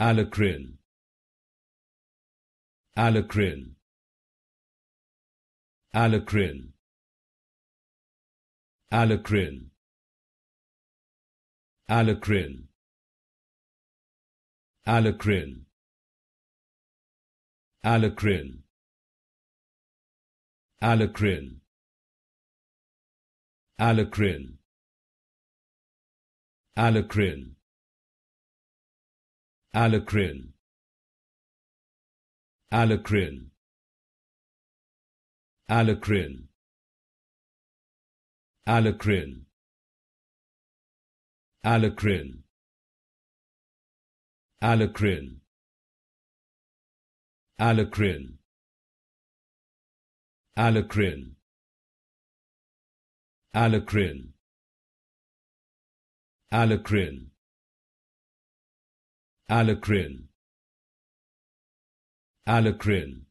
Alacril. Alacril. Alacril. Alacril. Alacril. Alacril. Alacril. Alacril. Alacril. Alacrill Alacril. Alacril. Alacril. Alacril. Alacril. Alacril. Alacril. Alacril. Alacril. Alacrill. Alacril. Alacril.